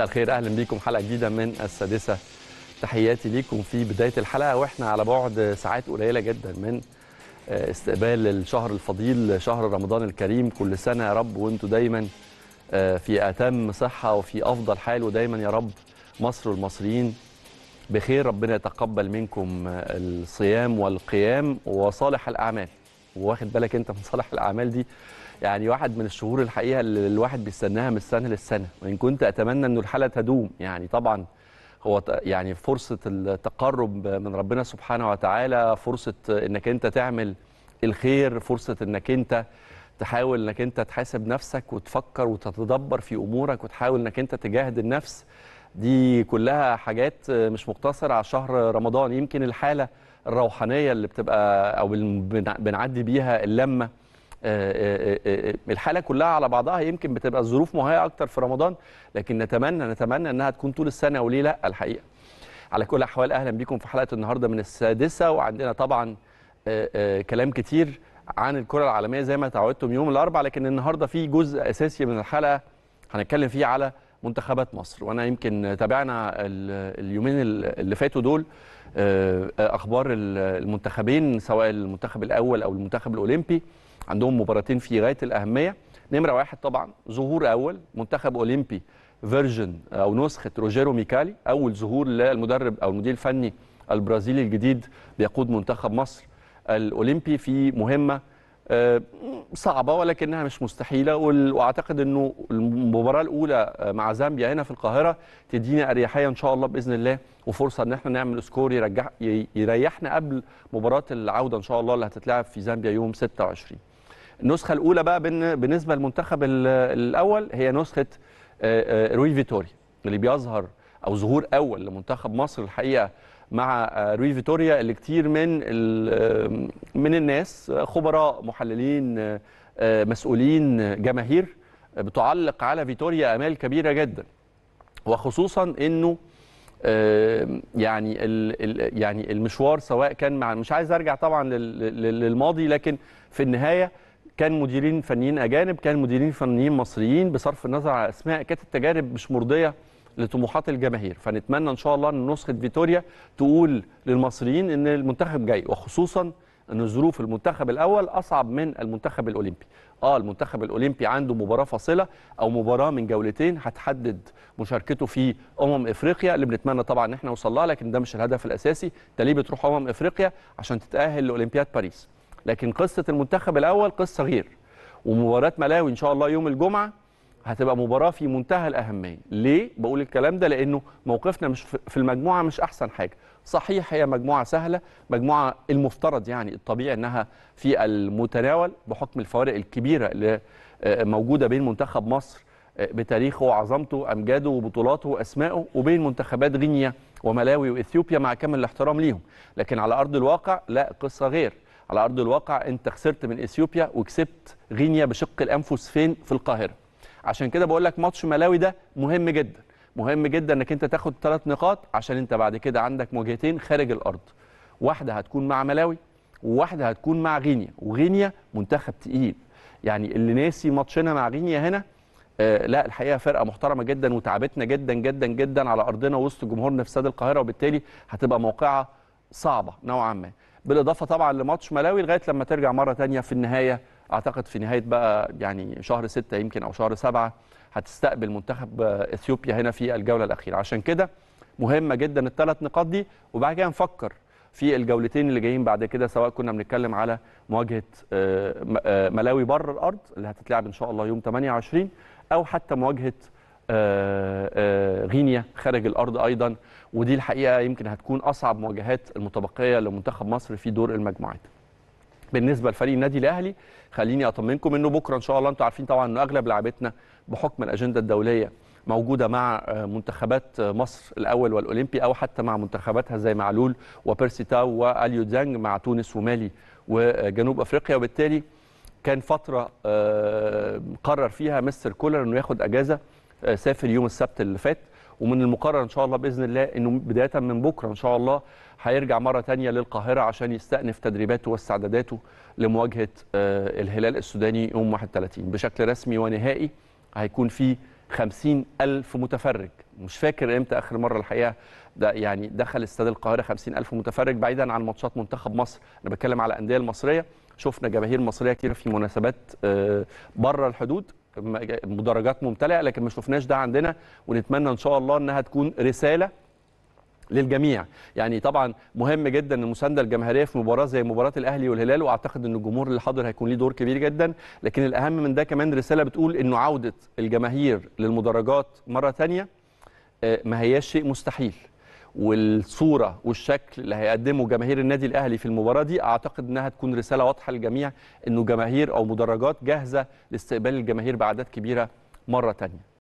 مساء الخير اهلا بيكم حلقه جديده من السادسه تحياتي ليكم في بدايه الحلقه واحنا على بعد ساعات قليله جدا من آه، استقبال الشهر الفضيل شهر رمضان الكريم كل سنه يا رب وانتم دايما آه، في اتم صحه وفي افضل حال ودايما يا رب مصر والمصريين بخير ربنا يتقبل منكم آه، الصيام والقيام وصالح الاعمال واخد بالك انت من صالح الاعمال دي يعني واحد من الشهور الحقيقه اللي الواحد بيستناها من السنه للسنه وان كنت اتمنى انه الحاله تدوم يعني طبعا هو يعني فرصه التقرب من ربنا سبحانه وتعالى فرصه انك انت تعمل الخير فرصه انك انت تحاول انك انت تحاسب نفسك وتفكر وتتدبر في امورك وتحاول انك انت تجاهد النفس دي كلها حاجات مش مقتصره على شهر رمضان يمكن الحاله الروحانيه اللي بتبقى او بنعدي بيها اللمه آه، آه، آه، الحاله كلها على بعضها يمكن بتبقى الظروف مهيئه اكتر في رمضان لكن نتمنى نتمنى انها تكون طول السنه وليه لا الحقيقه على كل الاحوال اهلا بيكم في حلقه النهارده من السادسه وعندنا طبعا كلام كتير عن الكره العالميه زي ما تعودتم يوم الاربعاء لكن النهارده في جزء اساسي من الحلقه هنتكلم فيه على منتخبات مصر وانا يمكن تابعنا اليومين اللي فاتوا دول آه، آه، اخبار المنتخبين سواء المنتخب الاول او المنتخب الاولمبي عندهم مباراتين في غايه الاهميه نمره واحد طبعا ظهور اول منتخب اولمبي فيرجن او نسخه روجيرو ميكالي اول ظهور للمدرب او المدير الفني البرازيلي الجديد بيقود منتخب مصر الاولمبي في مهمه صعبه ولكنها مش مستحيله واعتقد انه المباراه الاولى آه، مع زامبيا هنا في القاهره تدينا اريحيه ان شاء الله باذن الله وفرصه ان احنا نعمل سكور يرجح يريحنا قبل مباراه العوده ان شاء الله اللي هتتلعب في زامبيا يوم 26 النسخه الاولى بقى بالنسبه للمنتخب الاول هي نسخه آه، آه، روي فيتوري اللي بيظهر او ظهور اول لمنتخب مصر الحقيقه مع آه، روي فيتوريا اللي كتير من آه، من الناس آه، خبراء محللين مسؤولين جماهير بتعلق على فيتوريا امال كبيره جدا وخصوصا انه يعني يعني المشوار سواء كان مع مش عايز ارجع طبعا للماضي لكن في النهايه كان مديرين فنيين اجانب كان مديرين فنيين مصريين بصرف النظر على اسماء كانت التجارب مش مرضيه لطموحات الجماهير فنتمنى ان شاء الله ان نسخه فيتوريا تقول للمصريين ان المنتخب جاي وخصوصا ان ظروف المنتخب الاول اصعب من المنتخب الاولمبي اه المنتخب الاولمبي عنده مباراه فاصله او مباراه من جولتين هتحدد مشاركته في امم افريقيا اللي بنتمنى طبعا ان احنا نوصل لها لكن ده مش الهدف الاساسي انت ليه بتروح امم افريقيا عشان تتاهل لاولمبياد باريس لكن قصه المنتخب الاول قصه غير ومباراه ملاوي ان شاء الله يوم الجمعه هتبقى مباراه في منتهى الاهميه ليه بقول الكلام ده لانه موقفنا مش في المجموعه مش احسن حاجه صحيح هي مجموعه سهله مجموعه المفترض يعني الطبيعي انها في المتناول بحكم الفوارق الكبيره اللي آه، موجوده بين منتخب مصر آه، بتاريخه وعظمته امجاده وبطولاته واسمائه وبين منتخبات غينيا وملاوي واثيوبيا مع كامل الاحترام ليهم لكن على ارض الواقع لا قصه غير على ارض الواقع انت خسرت من اثيوبيا وكسبت غينيا بشق الانفس فين في القاهره عشان كده بقول لك ماتش ملاوي ده مهم جدا مهم جدا انك انت تاخد ثلاث نقاط عشان انت بعد كده عندك مواجهتين خارج الارض واحده هتكون مع ملاوي وواحده هتكون مع غينيا وغينيا منتخب تقيل يعني اللي ناسي ماتشنا مع غينيا هنا آه لا الحقيقه فرقه محترمه جدا وتعبتنا جدا جدا جدا على ارضنا وسط جمهورنا في استاد القاهره وبالتالي هتبقى موقعها صعبه نوعا ما بالاضافه طبعا لماتش ملاوي لغايه لما ترجع مره ثانيه في النهايه اعتقد في نهايه بقى يعني شهر ستة يمكن او شهر سبعة هتستقبل منتخب اثيوبيا هنا في الجوله الاخيره عشان كده مهمه جدا الثلاث نقاط دي وبعد كده نفكر في الجولتين اللي جايين بعد كده سواء كنا بنتكلم على مواجهه آه، آه، ملاوي بره الارض اللي هتتلعب ان شاء الله يوم 28 او حتى مواجهه آه، غينيا خارج الارض ايضا ودي الحقيقه يمكن هتكون اصعب مواجهات المتبقيه لمنتخب مصر في دور المجموعات بالنسبه لفريق النادي الاهلي خليني اطمنكم انه بكره ان شاء الله انتم عارفين طبعا انه اغلب لعبتنا بحكم الاجنده الدوليه موجوده مع آه، منتخبات آه، مصر الاول والاولمبي او حتى مع منتخباتها زي معلول وبيرسي تاو واليو ديانج مع تونس ومالي وجنوب افريقيا وبالتالي كان فتره آه، قرر فيها مستر كولر انه ياخد اجازه سافر يوم السبت اللي فات ومن المقرر ان شاء الله باذن الله انه بدايه من بكره ان شاء الله هيرجع مره ثانيه للقاهره عشان يستأنف تدريباته واستعداداته لمواجهه آه، الهلال السوداني يوم 31 بشكل رسمي ونهائي هيكون في 50000 ألف متفرج مش فاكر امتى اخر مره الحقيقه ده يعني دخل استاد القاهره 50000 ألف متفرج بعيدا عن ماتشات منتخب مصر انا بتكلم على الانديه المصريه شفنا جماهير مصريه كتير في مناسبات آه، بره الحدود مدرجات ممتلئه لكن ما شفناش ده عندنا ونتمنى ان شاء الله انها تكون رساله للجميع يعني طبعا مهم جدا المسانده الجماهيريه في مباراه زي مباراه الاهلي والهلال واعتقد ان الجمهور اللي حاضر هيكون ليه دور كبير جدا لكن الاهم من ده كمان رساله بتقول انه عوده الجماهير للمدرجات مره ثانيه آه، ما هياش شيء مستحيل والصوره والشكل اللي هيقدمه جماهير النادي الاهلي في المباراه دي اعتقد انها تكون رساله واضحه للجميع انه جماهير او مدرجات جاهزه لاستقبال الجماهير باعداد كبيره مره ثانيه